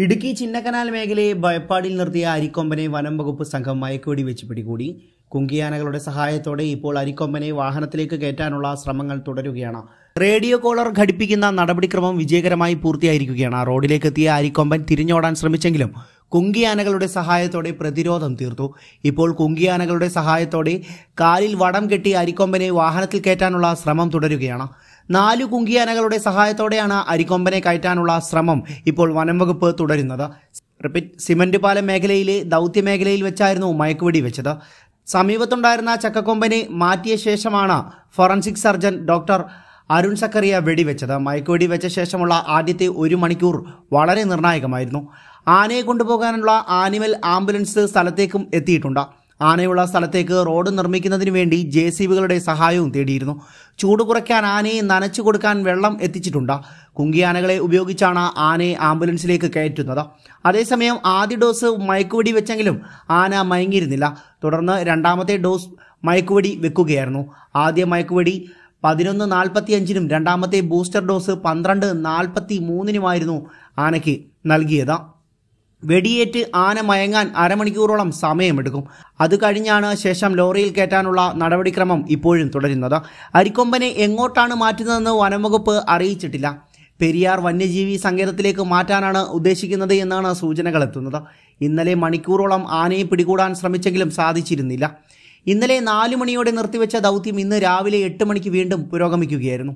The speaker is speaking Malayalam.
ഇടുക്കി ചിന്നക്കനാൽ മേഖലയെ ബയപ്പാടിൽ നിർത്തിയ അരിക്കൊമ്പനെ വനം വകുപ്പ് സംഘം മയക്കുവെടി വെച്ച് പിടികൂടി കുങ്കിയാനകളുടെ സഹായത്തോടെ ഇപ്പോൾ അരിക്കൊമ്പനെ വാഹനത്തിലേക്ക് കയറ്റാനുള്ള ശ്രമങ്ങൾ തുടരുകയാണ് റേഡിയോ കോളർ ഘടിപ്പിക്കുന്ന നടപടിക്രമം വിജയകരമായി പൂർത്തിയായിരിക്കുകയാണ് റോഡിലേക്ക് എത്തിയ അരിക്കൊമ്പൻ തിരിഞ്ഞോടാൻ ശ്രമിച്ചെങ്കിലും കുങ്കിയാനകളുടെ സഹായത്തോടെ പ്രതിരോധം തീർത്തു ഇപ്പോൾ കുങ്കിയാനകളുടെ സഹായത്തോടെ കാലിൽ വടം കെട്ടി അരിക്കൊമ്പനെ വാഹനത്തിൽ കയറ്റാനുള്ള ശ്രമം തുടരുകയാണ് നാലു കുങ്കിയാനകളുടെ സഹായത്തോടെയാണ് അരിക്കൊമ്പനെ കയറ്റാനുള്ള ശ്രമം ഇപ്പോൾ വനംവകുപ്പ് തുടരുന്നത് റിപ്പീറ്റ് സിമന്റ് പാലം മേഖലയിലെ ദൗത്യ മേഖലയിൽ വെച്ചായിരുന്നു മയക്കുവെടി വെച്ചത് സമീപത്തുണ്ടായിരുന്ന ചക്കക്കൊമ്പനെ മാറ്റിയ ശേഷമാണ് forensic surgeon doctor Arun Zachariah വെടിവെച്ചത് മയക്കുവെടി വെച്ച ശേഷമുള്ള ആദ്യത്തെ ഒരു മണിക്കൂർ വളരെ നിർണായകമായിരുന്നു ആനയെ കൊണ്ടുപോകാനുള്ള ആനിമൽ ആംബുലൻസ് സ്ഥലത്തേക്കും എത്തിയിട്ടുണ്ട് ആനയുള്ള സ്ഥലത്തേക്ക് റോഡ് നിർമ്മിക്കുന്നതിന് വേണ്ടി ജെ സി ബികളുടെ സഹായവും തേടിയിരുന്നു ചൂട് കുറയ്ക്കാൻ ആനയെ നനച്ചു കൊടുക്കാൻ വെള്ളം എത്തിച്ചിട്ടുണ്ട് കുങ്കിയാനകളെ ഉപയോഗിച്ചാണ് ആനയെ ആംബുലൻസിലേക്ക് കയറ്റുന്നത് അതേസമയം ആദ്യ ഡോസ് മയക്കുവെടി വെച്ചെങ്കിലും ആന മയങ്ങിയിരുന്നില്ല തുടർന്ന് രണ്ടാമത്തെ ഡോസ് മയക്കുവെടി വെക്കുകയായിരുന്നു ആദ്യ മയക്കുവെടി പതിനൊന്ന് അഞ്ചിനും രണ്ടാമത്തെ ബൂസ്റ്റർ ഡോസ് പന്ത്രണ്ട് നാൽപ്പത്തി മൂന്നിനുമായിരുന്നു ആനയ്ക്ക് നൽകിയത് വെടിയേറ്റ് ആന മയങ്ങാൻ അരമണിക്കൂറോളം സമയമെടുക്കും അത് കഴിഞ്ഞാണ് ശേഷം ലോറിയിൽ കയറ്റാനുള്ള നടപടിക്രമം ഇപ്പോഴും തുടരുന്നത് അരിക്കൊമ്പനെ എങ്ങോട്ടാണ് മാറ്റുന്നതെന്ന് വനംവകുപ്പ് അറിയിച്ചിട്ടില്ല പെരിയാർ വന്യജീവി സങ്കേതത്തിലേക്ക് മാറ്റാനാണ് ഉദ്ദേശിക്കുന്നത് എന്നാണ് സൂചനകൾ എത്തുന്നത് ഇന്നലെ മണിക്കൂറോളം ആനയെ പിടികൂടാൻ ശ്രമിച്ചെങ്കിലും സാധിച്ചിരുന്നില്ല ഇന്നലെ നാലു മണിയോടെ നിർത്തിവെച്ച ദൗത്യം ഇന്ന് രാവിലെ എട്ട് മണിക്ക് വീണ്ടും പുരോഗമിക്കുകയായിരുന്നു